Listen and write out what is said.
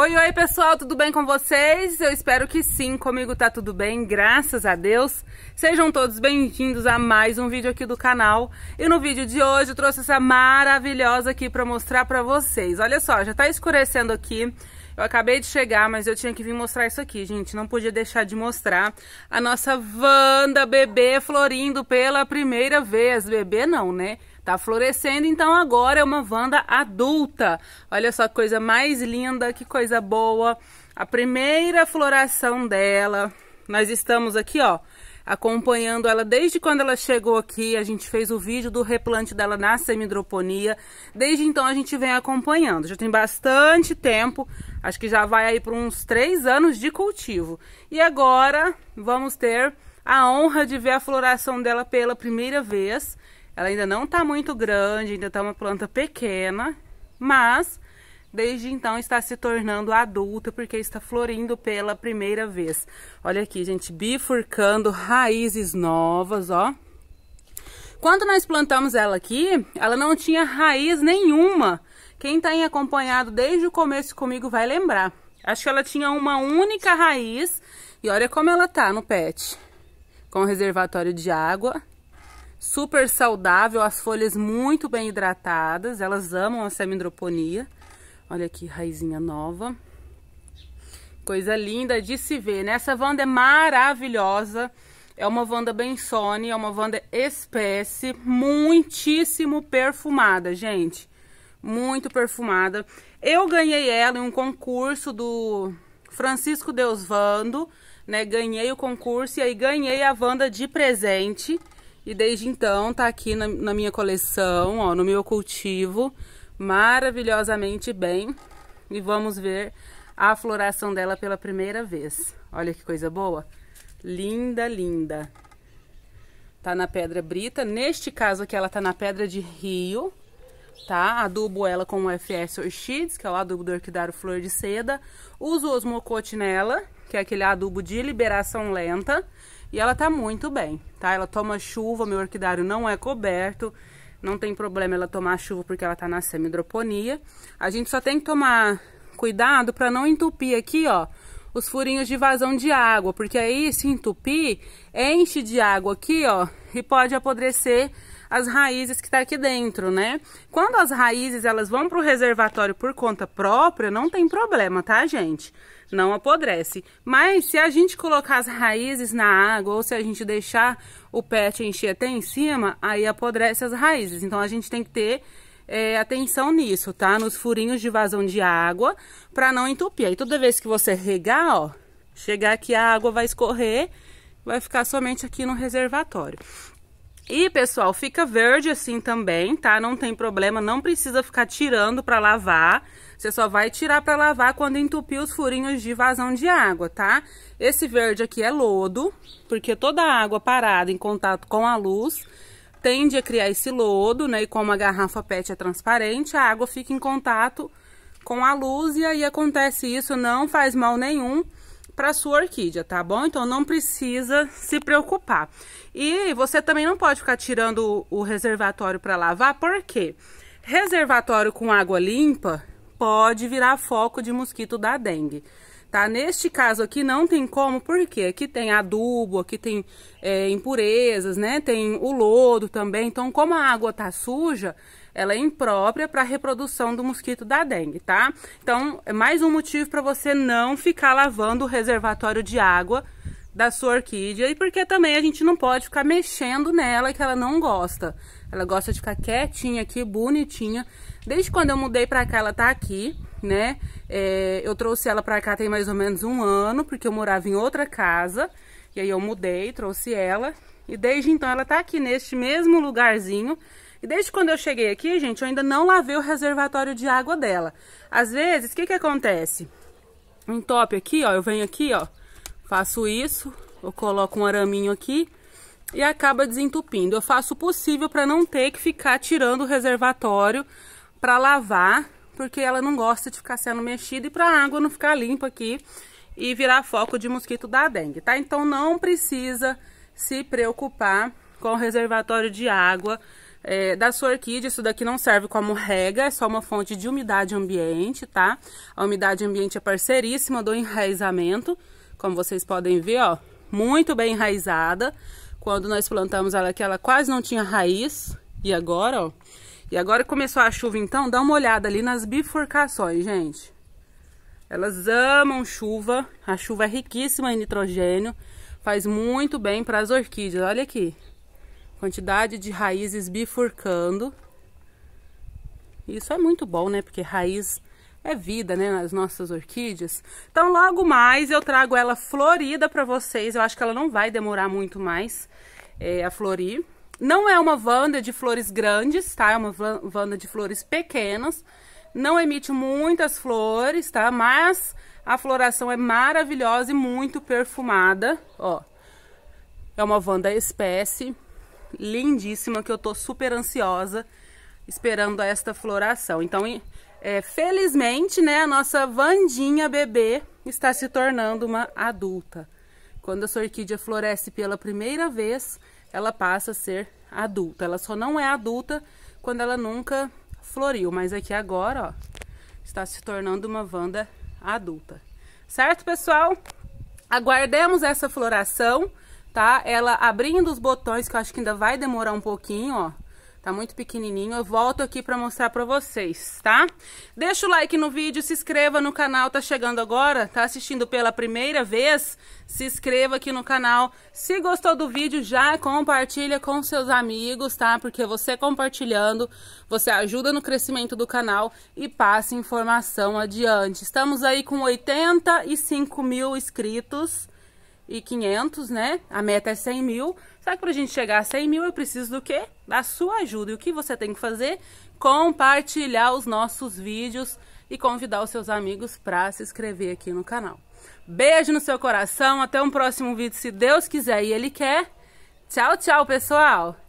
Oi, oi pessoal, tudo bem com vocês? Eu espero que sim, comigo tá tudo bem, graças a Deus. Sejam todos bem-vindos a mais um vídeo aqui do canal. E no vídeo de hoje eu trouxe essa maravilhosa aqui pra mostrar pra vocês. Olha só, já tá escurecendo aqui, eu acabei de chegar, mas eu tinha que vir mostrar isso aqui, gente. Não podia deixar de mostrar a nossa Wanda bebê florindo pela primeira vez. Bebê não, né? tá florescendo, então agora é uma Wanda adulta. Olha só que coisa mais linda, que coisa boa. A primeira floração dela. Nós estamos aqui, ó, acompanhando ela desde quando ela chegou aqui. A gente fez o vídeo do replante dela na semidroponia. Desde então a gente vem acompanhando. Já tem bastante tempo, acho que já vai aí para uns três anos de cultivo. E agora vamos ter a honra de ver a floração dela pela primeira vez. Ela ainda não está muito grande, ainda está uma planta pequena, mas desde então está se tornando adulta porque está florindo pela primeira vez. Olha aqui, gente, bifurcando raízes novas, ó. Quando nós plantamos ela aqui, ela não tinha raiz nenhuma. Quem tem tá acompanhado desde o começo comigo vai lembrar. Acho que ela tinha uma única raiz e olha como ela tá no pet. Com reservatório de água, super saudável, as folhas muito bem hidratadas, elas amam a semidroponia. Olha aqui, raizinha nova. Coisa linda de se ver, né? Essa vanda é maravilhosa. É uma vanda Bensone, é uma vanda espécie, muitíssimo perfumada, gente. Muito perfumada. Eu ganhei ela em um concurso do Francisco Deusvando, né? Ganhei o concurso e aí ganhei a vanda de presente. E desde então tá aqui na, na minha coleção, ó, no meu cultivo, maravilhosamente bem. E vamos ver a floração dela pela primeira vez. Olha que coisa boa. Linda, linda. Tá na pedra brita. Neste caso aqui ela tá na pedra de rio, tá? Adubo ela com o FS Orchids, que é o adubo do orquidário flor de seda. Uso osmocote nela, que é aquele adubo de liberação lenta. E ela tá muito bem, tá? Ela toma chuva, meu orquidário não é coberto. Não tem problema ela tomar chuva porque ela tá na semi-hidroponia. A gente só tem que tomar cuidado para não entupir aqui, ó, os furinhos de vazão de água, porque aí se entupir, enche de água aqui, ó, e pode apodrecer as raízes que está aqui dentro, né? Quando as raízes elas vão para o reservatório por conta própria, não tem problema, tá, gente? Não apodrece. Mas se a gente colocar as raízes na água ou se a gente deixar o pet encher até em cima, aí apodrece as raízes. Então a gente tem que ter é, atenção nisso, tá? Nos furinhos de vazão de água para não entupir. Aí toda vez que você regar, ó, chegar aqui a água vai escorrer vai ficar somente aqui no reservatório. E, pessoal, fica verde assim também, tá? Não tem problema, não precisa ficar tirando para lavar. Você só vai tirar para lavar quando entupir os furinhos de vazão de água, tá? Esse verde aqui é lodo, porque toda a água parada em contato com a luz tende a criar esse lodo, né? E como a garrafa PET é transparente, a água fica em contato com a luz e aí acontece isso, não faz mal nenhum para sua orquídea, tá bom? Então não precisa se preocupar. E você também não pode ficar tirando o reservatório para lavar, porque Reservatório com água limpa pode virar foco de mosquito da dengue tá? Neste caso aqui não tem como, porque aqui tem adubo, aqui tem é, impurezas, né? Tem o lodo também. Então, como a água tá suja, ela é imprópria para reprodução do mosquito da dengue, tá? Então, é mais um motivo para você não ficar lavando o reservatório de água da sua orquídea e porque também a gente não pode ficar mexendo nela que ela não gosta. Ela gosta de ficar quietinha aqui, bonitinha. Desde quando eu mudei para cá, ela tá aqui, né? É, eu trouxe ela para cá tem mais ou menos um ano, porque eu morava em outra casa. E aí eu mudei, trouxe ela. E desde então ela tá aqui neste mesmo lugarzinho. E desde quando eu cheguei aqui, gente, eu ainda não lavei o reservatório de água dela. Às vezes, o que que acontece? Um entope aqui, ó, eu venho aqui, ó, faço isso, eu coloco um araminho aqui e acaba desentupindo. Eu faço o possível para não ter que ficar tirando o reservatório para lavar, porque ela não gosta de ficar sendo mexida e para a água não ficar limpa aqui e virar foco de mosquito da dengue, tá? Então não precisa se preocupar com o reservatório de água é, da sua orquídea, isso daqui não serve como rega, é só uma fonte de umidade ambiente, tá? A umidade ambiente é parceiríssima do enraizamento, como vocês podem ver, ó, muito bem enraizada. Quando nós plantamos ela aqui, ela quase não tinha raiz, e agora, ó, e agora começou a chuva, então dá uma olhada ali nas bifurcações, gente. Elas amam chuva, a chuva é riquíssima em nitrogênio, faz muito bem para as orquídeas, olha aqui. Quantidade de raízes bifurcando. Isso é muito bom, né? Porque raiz é vida, né, nas nossas orquídeas. Então, logo mais eu trago ela florida para vocês. Eu acho que ela não vai demorar muito mais é, a florir. Não é uma vanda de flores grandes, tá? É uma vanda de flores pequenas. Não emite muitas flores, tá? Mas a floração é maravilhosa e muito perfumada, ó. É uma vanda espécie lindíssima que eu tô super ansiosa esperando esta floração. Então, é, felizmente, né, a nossa Vandinha bebê está se tornando uma adulta. Quando essa orquídea floresce pela primeira vez, ela passa a ser adulta. Ela só não é adulta quando ela nunca floriu, mas aqui agora, ó, está se tornando uma vanda adulta. Certo, pessoal? Aguardemos essa floração tá ela abrindo os botões, que eu acho que ainda vai demorar um pouquinho, ó. Tá muito pequenininho, eu volto aqui pra mostrar pra vocês, tá? Deixa o like no vídeo, se inscreva no canal, tá chegando agora, tá assistindo pela primeira vez? Se inscreva aqui no canal. Se gostou do vídeo, já compartilha com seus amigos, tá? Porque você compartilhando, você ajuda no crescimento do canal e passa informação adiante. Estamos aí com 85 mil inscritos, e 500, né? A meta é 100 mil. Só que para a gente chegar a 100 mil, eu preciso do quê? Da sua ajuda. E o que você tem que fazer? Compartilhar os nossos vídeos e convidar os seus amigos para se inscrever aqui no canal. Beijo no seu coração. Até um próximo vídeo, se Deus quiser e Ele quer. Tchau, tchau, pessoal!